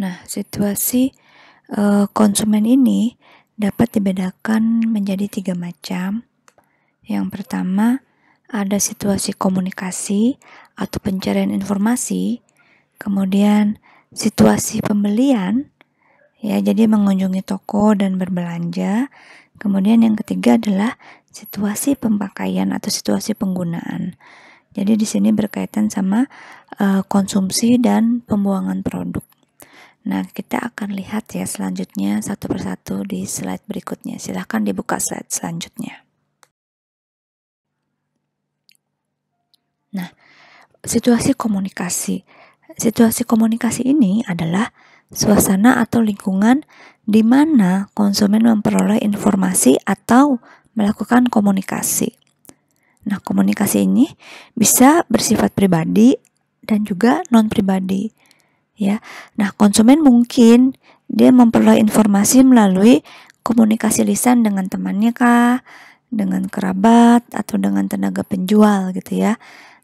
Nah, situasi uh, konsumen ini dapat dibedakan menjadi tiga macam. Yang pertama, ada situasi komunikasi atau pencarian informasi, kemudian situasi pembelian, ya, jadi mengunjungi toko dan berbelanja. Kemudian, yang ketiga adalah situasi pemakaian atau situasi penggunaan. Jadi, di sini berkaitan sama uh, konsumsi dan pembuangan produk. Nah, kita akan lihat ya selanjutnya satu persatu di slide berikutnya. Silahkan dibuka slide selanjutnya. Nah, situasi komunikasi. Situasi komunikasi ini adalah suasana atau lingkungan di mana konsumen memperoleh informasi atau melakukan komunikasi. Nah, komunikasi ini bisa bersifat pribadi dan juga non-pribadi ya. Nah, konsumen mungkin dia memperoleh informasi melalui komunikasi lisan dengan temannya kah, dengan kerabat atau dengan tenaga penjual gitu ya.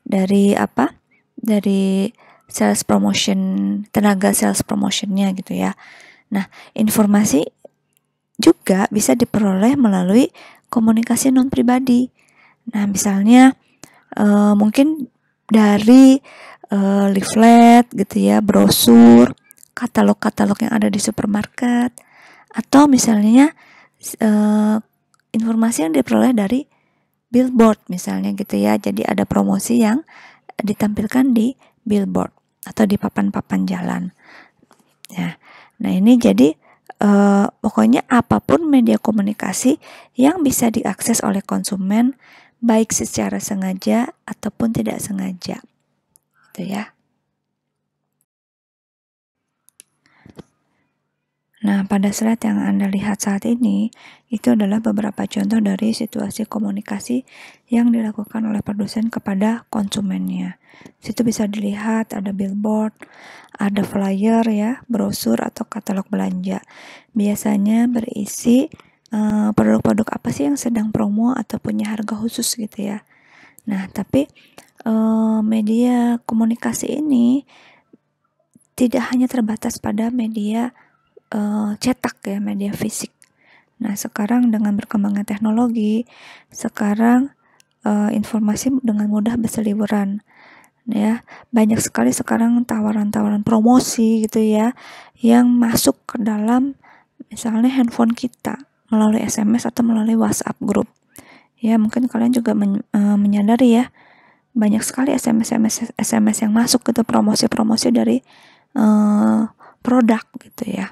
Dari apa? Dari sales promotion, tenaga sales promotionnya gitu ya. Nah, informasi juga bisa diperoleh melalui komunikasi non pribadi. Nah, misalnya e, mungkin dari uh, leaflet gitu ya, brosur, katalog-katalog yang ada di supermarket atau misalnya uh, informasi yang diperoleh dari billboard misalnya gitu ya. Jadi ada promosi yang ditampilkan di billboard atau di papan-papan jalan. Ya. Nah, ini jadi eh, pokoknya apapun media komunikasi yang bisa diakses oleh konsumen baik secara sengaja ataupun tidak sengaja gitu ya. Nah, pada slide yang Anda lihat saat ini, itu adalah beberapa contoh dari situasi komunikasi yang dilakukan oleh produsen kepada konsumennya. Situ bisa dilihat ada billboard, ada flyer ya, brosur atau katalog belanja. Biasanya berisi eh, produk-produk uh, produk -produk apa sih yang sedang promo atau punya harga khusus gitu ya. Nah, tapi Eh, media komunikasi ini tidak hanya terbatas pada media uh, cetak ya, media fisik. Nah, sekarang dengan berkembangnya teknologi, sekarang uh, informasi dengan mudah berseliweran. Ya, banyak sekali sekarang tawaran-tawaran promosi gitu ya yang masuk ke dalam misalnya handphone kita melalui SMS atau melalui WhatsApp grup. Ya, mungkin kalian juga men, uh, menyadari ya banyak sekali SMS SMS SMS yang masuk gitu promosi-promosi dari uh, produk gitu ya.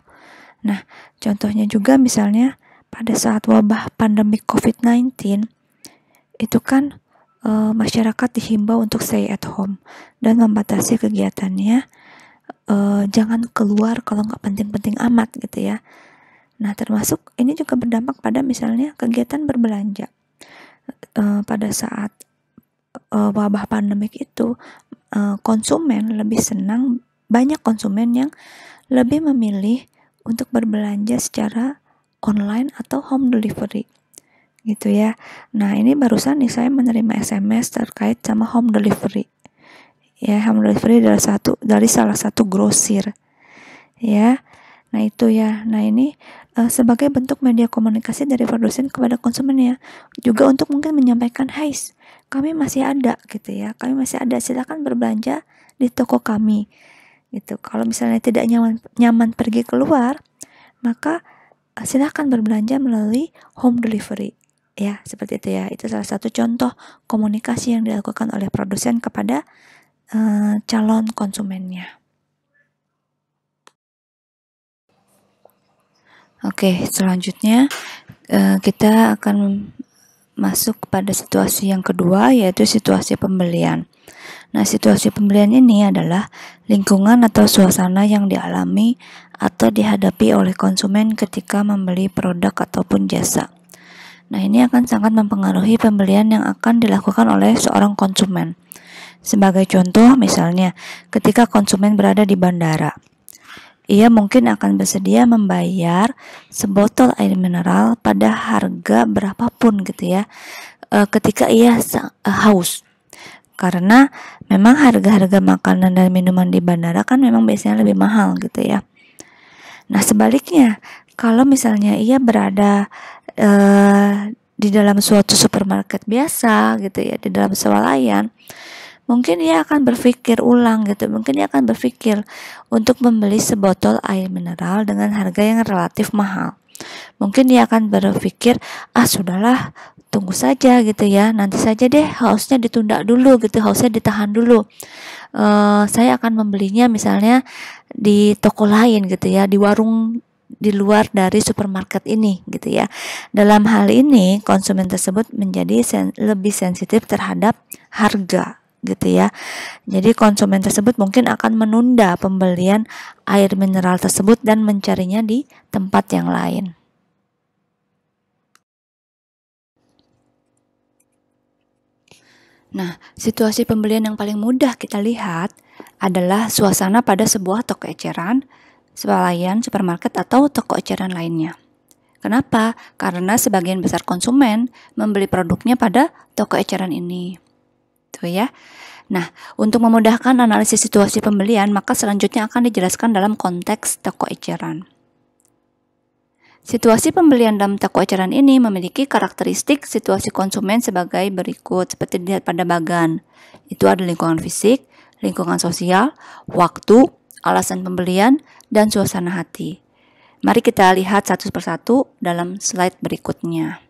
Nah, contohnya juga misalnya pada saat wabah pandemi COVID-19 itu kan uh, masyarakat dihimbau untuk stay at home dan membatasi kegiatannya uh, jangan keluar kalau nggak penting-penting amat gitu ya. Nah, termasuk ini juga berdampak pada misalnya kegiatan berbelanja. pada saat uh, wabah pandemik itu uh, konsumen lebih senang banyak konsumen yang lebih memilih untuk berbelanja secara online atau home delivery gitu ya. Nah, ini barusan nih saya menerima SMS terkait sama home delivery. Ya, home delivery dari satu dari salah satu grosir. Ya. Nah, itu ya. Nah, ini uh, sebagai bentuk media komunikasi dari produsen kepada konsumennya. Juga untuk mungkin menyampaikan, "Hai, kami masih ada." gitu ya. Kami masih ada. Silakan berbelanja di toko kami. Gitu. Kalau misalnya tidak nyaman nyaman pergi keluar, maka uh, silakan berbelanja melalui home delivery. Ya, seperti itu ya. Itu salah satu contoh komunikasi yang dilakukan oleh produsen kepada uh, calon konsumennya. Oke, selanjutnya eh, kita akan masuk pada situasi yang kedua yaitu situasi pembelian. Nah, situasi pembelian ini adalah lingkungan atau suasana yang dialami atau dihadapi oleh konsumen ketika membeli produk ataupun jasa. Nah, ini akan sangat mempengaruhi pembelian yang akan dilakukan oleh seorang konsumen. Sebagai contoh, misalnya ketika konsumen berada di bandara, ia mungkin akan bersedia membayar sebotol air mineral pada harga berapapun gitu ya eh, ketika ia eh, haus karena memang harga-harga makanan dan minuman di bandara kan memang biasanya lebih mahal gitu ya. Nah sebaliknya kalau misalnya ia berada e, di dalam suatu supermarket biasa gitu ya di dalam swalayan mungkin ia akan berpikir ulang gitu mungkin ia akan berpikir untuk membeli sebotol air mineral dengan harga yang relatif mahal mungkin ia akan berpikir ah sudahlah tunggu saja gitu ya nanti saja deh hausnya ditunda dulu gitu hausnya ditahan dulu e, saya akan membelinya misalnya di toko lain gitu ya di warung di luar dari supermarket ini gitu ya. Dalam hal ini konsumen tersebut menjadi sen lebih sensitif terhadap harga gitu ya. Jadi konsumen tersebut mungkin akan menunda pembelian air mineral tersebut dan mencarinya di tempat yang lain. Nah, situasi pembelian yang paling mudah kita lihat adalah suasana pada sebuah toko eceran, swalayan supermarket atau toko eceran lainnya. Kenapa? Karena sebagian besar konsumen membeli produknya pada toko eceran ini gitu ya. Nah, untuk memudahkan analisis situasi pembelian, maka selanjutnya akan dijelaskan dalam konteks toko eceran. Situasi pembelian dalam toko eceran ini memiliki karakteristik situasi konsumen sebagai berikut, seperti dilihat pada bagan. Itu ada lingkungan fisik, lingkungan sosial, waktu, alasan pembelian, dan suasana hati. Mari kita lihat satu persatu dalam slide berikutnya.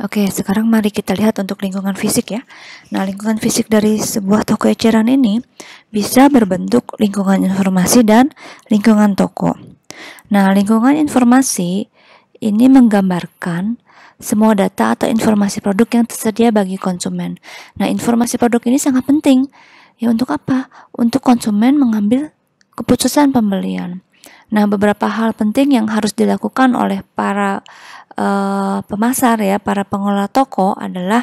Oke, sekarang mari kita lihat untuk lingkungan fisik ya. Nah, lingkungan fisik dari sebuah toko eceran ini bisa berbentuk lingkungan informasi dan lingkungan toko. Nah, lingkungan informasi ini menggambarkan semua data atau informasi produk yang tersedia bagi konsumen. Nah, informasi produk ini sangat penting. Ya, untuk apa? Untuk konsumen mengambil keputusan pembelian. Nah, beberapa hal penting yang harus dilakukan oleh para Eh, pemasar ya, para pengelola toko adalah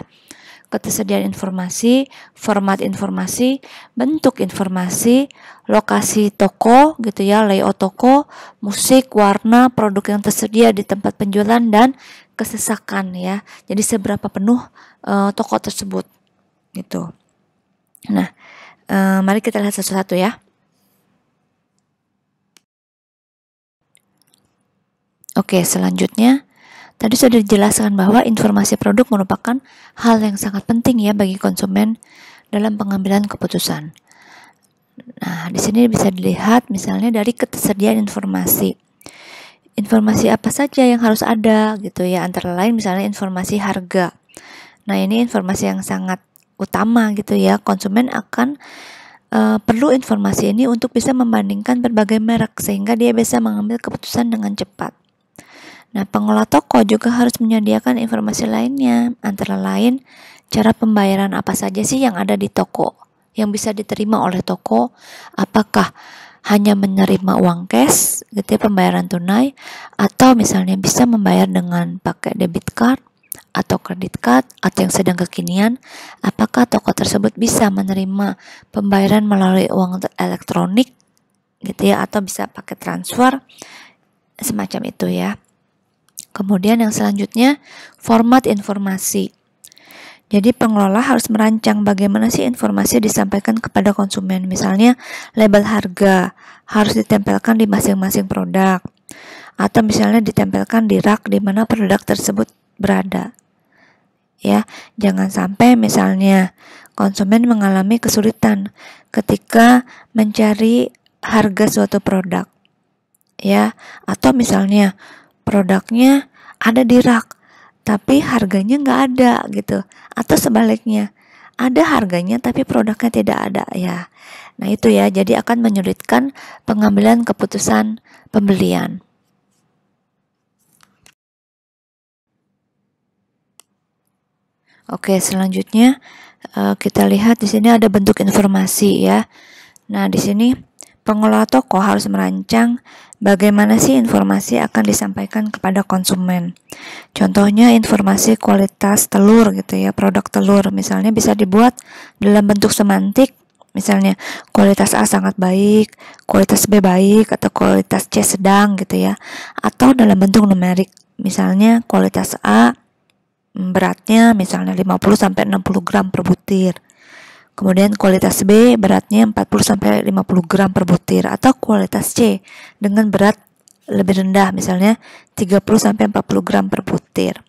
ketersediaan informasi, format informasi, bentuk informasi, lokasi toko gitu ya, layout toko, musik, warna, produk yang tersedia di tempat penjualan dan kesesakan ya. Jadi seberapa penuh uh, toko tersebut gitu. Nah, uh, mari kita lihat satu-satu ya. Oke, selanjutnya Tadi sudah dijelaskan bahwa informasi produk merupakan hal yang sangat penting ya bagi konsumen dalam pengambilan keputusan. Nah, di sini bisa dilihat misalnya dari ketersediaan informasi. Informasi apa saja yang harus ada gitu ya, antara lain misalnya informasi harga. Nah, ini informasi yang sangat utama gitu ya. Konsumen akan uh, perlu informasi ini untuk bisa membandingkan berbagai merek sehingga dia bisa mengambil keputusan dengan cepat. Nah, pengelola toko juga harus menyediakan informasi lainnya, antara lain cara pembayaran apa saja sih yang ada di toko, yang bisa diterima oleh toko, apakah hanya menerima uang cash, gitu ya, pembayaran tunai, atau misalnya bisa membayar dengan pakai debit card atau kredit card atau yang sedang kekinian, apakah toko tersebut bisa menerima pembayaran melalui uang elektronik, gitu ya, atau bisa pakai transfer semacam itu ya. Kemudian yang selanjutnya, format informasi. Jadi pengelola harus merancang bagaimana sih informasi disampaikan kepada konsumen. Misalnya label harga harus ditempelkan di masing-masing produk atau misalnya ditempelkan di rak di mana produk tersebut berada. Ya, jangan sampai misalnya konsumen mengalami kesulitan ketika mencari harga suatu produk. Ya, atau misalnya produknya ada di rak tapi harganya nggak ada gitu atau sebaliknya ada harganya tapi produknya tidak ada ya nah itu ya jadi akan menyulitkan pengambilan keputusan pembelian Oke, selanjutnya eh, kita lihat di sini ada bentuk informasi ya. Nah, di sini pengelola toko harus merancang bagaimana sih informasi akan disampaikan kepada konsumen. Contohnya informasi kualitas telur gitu ya, produk telur misalnya bisa dibuat dalam bentuk semantik Misalnya kualitas A sangat baik, kualitas B baik, atau kualitas C sedang gitu ya. Atau dalam bentuk numerik, misalnya kualitas A mm, beratnya misalnya 50 sampai 60 gram per butir. Kemudian kualitas B beratnya 40-50 gram per butir atau kualitas C dengan berat lebih rendah misalnya 30-40 gram per butir.